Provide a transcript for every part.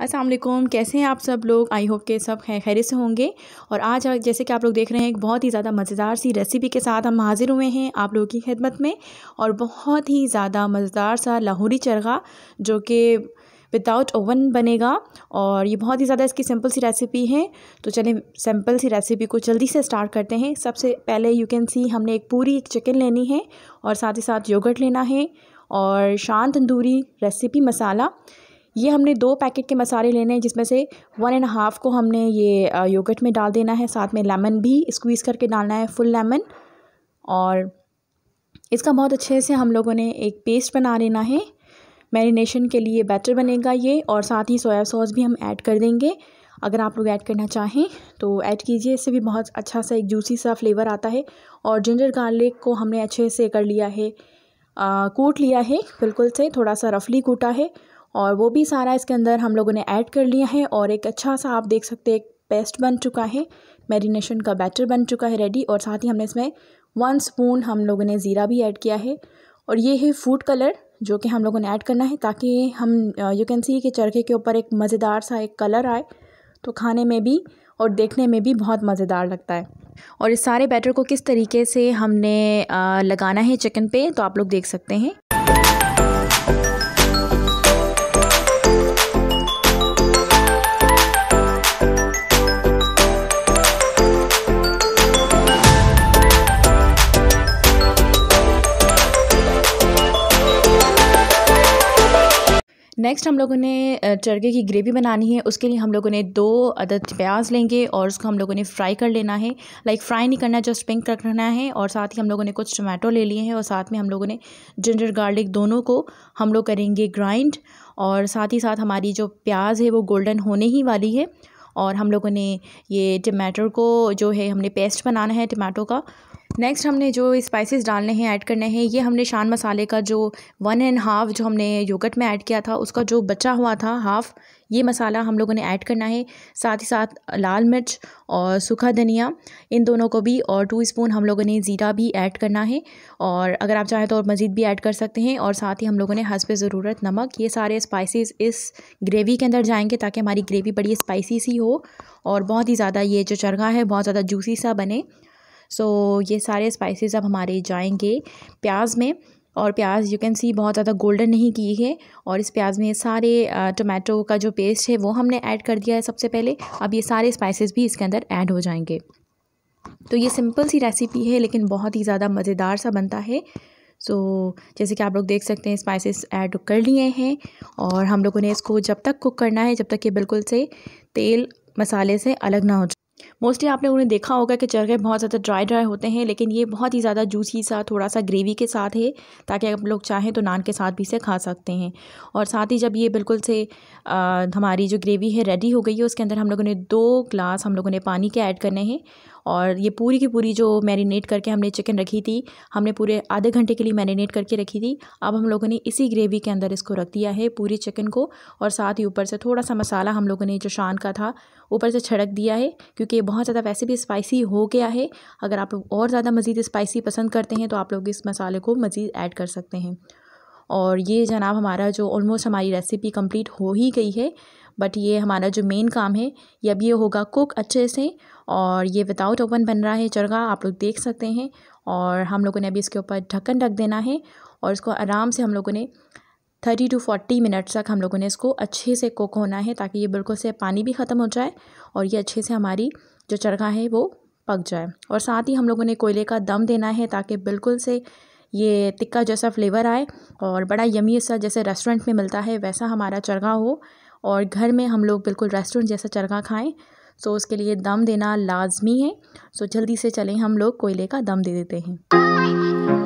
असलम कैसे हैं आप सब लोग आई होप के सब खैर से होंगे और आज जैसे कि आप लोग देख रहे हैं एक बहुत ही ज़्यादा मज़ेदार सी रेसिपी के साथ हम हाज़िर हुए हैं आप लोगों की खिदमत में और बहुत ही ज़्यादा मज़ेदार सा लाहौरी चरगा जो कि विदाउट ओवन बनेगा और ये बहुत ही ज़्यादा इसकी सिंपल सी रेसिपी है तो चलें सिंपल सी रेसिपी को जल्दी से स्टार्ट करते हैं सबसे पहले यू कैन सी हमने एक पूरी एक चिकन लेनी है और साथ ही साथ योगट लेना है और शान तंदूरी रेसिपी मसाला ये हमने दो पैकेट के मसाले लेने हैं जिसमें से वन एंड हाफ़ को हमने ये योगर्ट में डाल देना है साथ में लेमन भी स्क्वीज़ करके डालना है फुल लेमन और इसका बहुत अच्छे से हम लोगों ने एक पेस्ट बना लेना है मैरिनेशन के लिए बेटर बनेगा ये और साथ ही सोया सॉस भी हम ऐड कर देंगे अगर आप लोग ऐड करना चाहें तो ऐड कीजिए इससे भी बहुत अच्छा सा एक जूसी सा फ्लेवर आता है और जिंजर गार्लिक को हमने अच्छे से कर लिया है आ, कूट लिया है बिल्कुल से थोड़ा सा रफली कूटा है और वो भी सारा इसके अंदर हम लोगों ने ऐड कर लिया है और एक अच्छा सा आप देख सकते हैं एक पेस्ट बन चुका है मैरिनेशन का बैटर बन चुका है रेडी और साथ ही हमने इसमें वन स्पून हम लोगों ने ज़ीरा भी ऐड किया है और ये है फूड कलर जो कि हम लोगों ने ऐड करना है ताकि हम यू कैन सी कि चरखे के ऊपर एक मज़ेदार सा एक कलर आए तो खाने में भी और देखने में भी बहुत मज़ेदार लगता है और इस सारे बैटर को किस तरीके से हमने लगाना है चिकन पे तो आप लोग देख सकते हैं नेक्स्ट हम लोगों ने चरगे की ग्रेवी बनानी है उसके लिए हम लोगों ने दो अदद प्याज लेंगे और उसको हम लोगों ने फ्राई कर लेना है लाइक फ्राई नहीं करना जस्ट पिंक रखना है और साथ ही हम लोगों ने कुछ टमाटो ले लिए हैं और साथ में हम लोगों ने जिंजर गार्लिक दोनों को हम लोग करेंगे ग्राइंड और साथ ही साथ हमारी जो प्याज है वो गोल्डन होने ही वाली है और हम लोगों ने ये टमाटर को जो है हमने पेस्ट बनाना है टमाटो का नेक्स्ट हमने जो स्पाइसेस डालने हैं ऐड करने हैं ये हमने शान मसाले का जो वन एंड हाफ़ जो हमने योगट में ऐड किया था उसका जो बचा हुआ था हाफ़ ये मसाला हम लोगों ने ऐड करना है साथ ही साथ लाल मिर्च और सूखा धनिया इन दोनों को भी और टू स्पून हम लोगों ने ज़ीरा भी ऐड करना है और अगर आप चाहें तो और मज़ीद भी ऐड कर सकते हैं और साथ ही हम लोगों ने हंसपे ज़रूरत नमक ये सारे स्पाइसेस इस ग्रेवी के अंदर जाएंगे ताकि हमारी ग्रेवी बड़ी स्पाइसी सी हो और बहुत ही ज़्यादा ये जो चरगा है बहुत ज़्यादा जूसी सा बने सो so, ये सारे स्पाइसेस अब हमारे जाएंगे प्याज में और प्याज यू कैन सी बहुत ज़्यादा गोल्डन नहीं की है और इस प्याज में सारे टमाटो का जो पेस्ट है वो हमने ऐड कर दिया है सबसे पहले अब ये सारे स्पाइसेस भी इसके अंदर ऐड हो जाएंगे तो ये सिंपल सी रेसिपी है लेकिन बहुत ही ज़्यादा मज़ेदार सा बनता है सो so, जैसे कि आप लोग देख सकते हैं स्पाइसेस ऐड कर लिए हैं और हम लोगों ने इसको जब तक कुक करना है जब तक ये बिल्कुल से तेल मसाले से अलग ना हो मोस्टली आपने उन्हें देखा होगा कि चरखे बहुत ज़्यादा ड्राई ड्राई होते हैं लेकिन ये बहुत ही ज़्यादा जूसी सा थोड़ा सा ग्रेवी के साथ है ताकि आप लोग चाहें तो नान के साथ भी इसे खा सकते हैं और साथ ही जब ये बिल्कुल से आ, हमारी जो ग्रेवी है रेडी हो गई है उसके अंदर हम लोगों ने दो ग्लास हम लोगों ने पानी के ऐड करने हैं और ये पूरी की पूरी जो मैरिनेट करके हमने चिकन रखी थी हमने पूरे आधे घंटे के लिए मैरिनेट करके रखी थी अब हम लोगों ने इसी ग्रेवी के अंदर इसको रख दिया है पूरी चिकन को और साथ ही ऊपर से थोड़ा सा मसाला हम लोगों ने जो शान का था ऊपर से छिड़क दिया है क्योंकि ये बहुत ज़्यादा वैसे भी स्पाइसी हो गया है अगर आप और ज़्यादा मज़ीद स्पाइसी पसंद करते हैं तो आप लोग इस मसाले को मज़ीद ऐड कर सकते हैं और ये जनाब हमारा जो ऑलमोस्ट हमारी रेसिपी कंप्लीट हो ही गई है बट ये हमारा जो मेन काम है ये अब ये होगा कुक अच्छे से और ये विदाउट ओवन बन रहा है चरगा आप लोग देख सकते हैं और हम लोगों ने अभी इसके ऊपर ढक्कन रख देना है और इसको आराम से हम लोगों ने थर्टी टू फोर्टी मिनट्स तक हम लोगों ने इसको अच्छे से कुक होना है ताकि ये बिल्कुल से पानी भी ख़त्म हो जाए और ये अच्छे से हमारी जो चरखा है वो पक जाए और साथ ही हम लोगों ने कोयले का दम देना है ताकि बिल्कुल से ये तिक्का जैसा फ्लेवर आए और बड़ा यमी सा जैसे रेस्टोरेंट में मिलता है वैसा हमारा चरगा हो और घर में हम लोग बिल्कुल रेस्टोरेंट जैसा चरखा खाएँ सो तो उसके लिए दम देना लाजमी है सो तो जल्दी से चलें हम लोग कोयले का दम दे देते हैं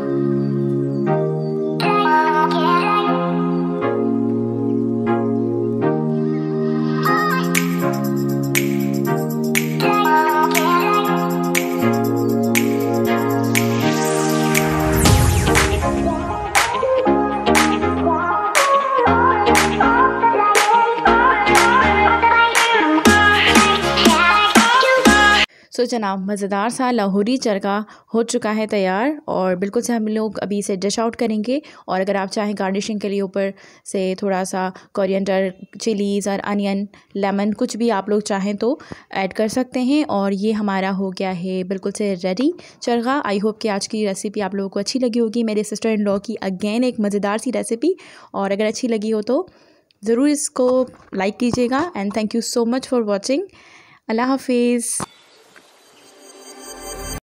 सो तो जनाब मज़ेदार सा लाहौरी चरका हो चुका है तैयार और बिल्कुल से हम लोग अभी इसे डिश आउट करेंगे और अगर आप चाहें गार्निशिंग के लिए ऊपर से थोड़ा सा कोरिएंडर चिलीज़ और अनियन लेमन कुछ भी आप लोग चाहें तो ऐड कर सकते हैं और ये हमारा हो गया है बिल्कुल से रेडी चरखा आई होप कि आज की रेसिपी आप लोगों को अच्छी लगी होगी मेरे सिस्टर इन लॉ की अगेन एक मज़ेदार सी रेसिपी और अगर अच्छी लगी हो तो ज़रूर इसको लाइक कीजिएगा and thank you so much for watching Allah हाफिज़